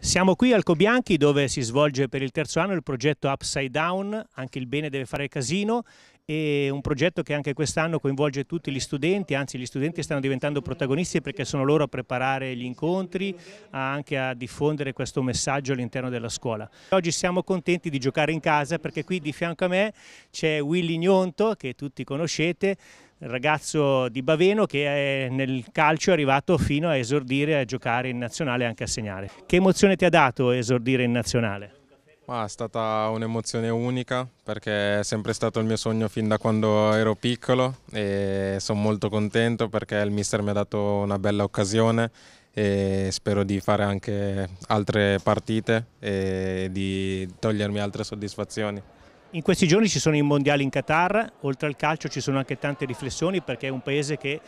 Siamo qui al Cobianchi dove si svolge per il terzo anno il progetto Upside Down, anche il bene deve fare casino e un progetto che anche quest'anno coinvolge tutti gli studenti, anzi gli studenti stanno diventando protagonisti perché sono loro a preparare gli incontri, anche a diffondere questo messaggio all'interno della scuola. Oggi siamo contenti di giocare in casa perché qui di fianco a me c'è Willy Gnonto che tutti conoscete, ragazzo di Baveno che è nel calcio è arrivato fino a esordire, a giocare in nazionale e anche a segnare. Che emozione ti ha dato esordire in nazionale? Ma è stata un'emozione unica perché è sempre stato il mio sogno fin da quando ero piccolo e sono molto contento perché il mister mi ha dato una bella occasione e spero di fare anche altre partite e di togliermi altre soddisfazioni. In questi giorni ci sono i mondiali in Qatar, oltre al calcio ci sono anche tante riflessioni perché è un paese che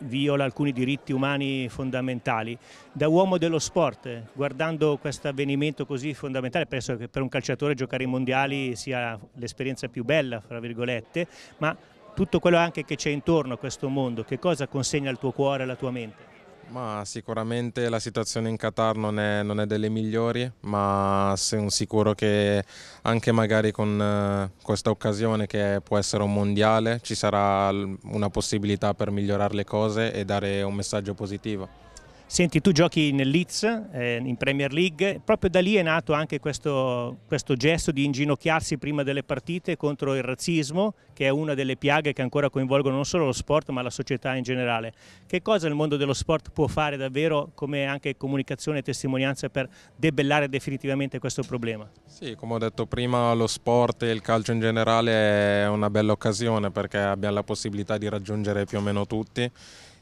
viola alcuni diritti umani fondamentali. Da uomo dello sport, guardando questo avvenimento così fondamentale, penso che per un calciatore giocare ai mondiali sia l'esperienza più bella, fra virgolette, ma tutto quello anche che c'è intorno a questo mondo, che cosa consegna al tuo cuore e alla tua mente? Ma sicuramente la situazione in Qatar non è, non è delle migliori, ma sono sicuro che anche magari con eh, questa occasione che può essere un mondiale ci sarà una possibilità per migliorare le cose e dare un messaggio positivo. Senti, tu giochi nel Leeds, eh, in Premier League, proprio da lì è nato anche questo, questo, gesto di inginocchiarsi prima delle partite contro il razzismo, che è una delle piaghe che ancora coinvolgono non solo lo sport ma la società in generale. Che cosa il mondo dello sport può fare davvero come anche comunicazione e testimonianza per debellare definitivamente questo problema? Sì, come ho detto prima, lo sport e il calcio in generale è una bella occasione perché abbiamo la possibilità di raggiungere più o meno tutti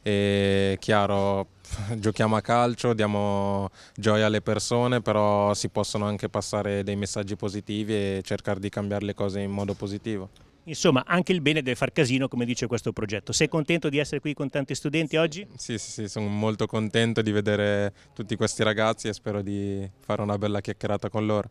e chiaro giochiamo a calcio, diamo gioia alle persone, però si possono anche passare dei messaggi positivi e cercare di cambiare le cose in modo positivo. Insomma, anche il bene deve far casino, come dice questo progetto. Sei contento di essere qui con tanti studenti oggi? Sì, sì, sì, sono molto contento di vedere tutti questi ragazzi e spero di fare una bella chiacchierata con loro.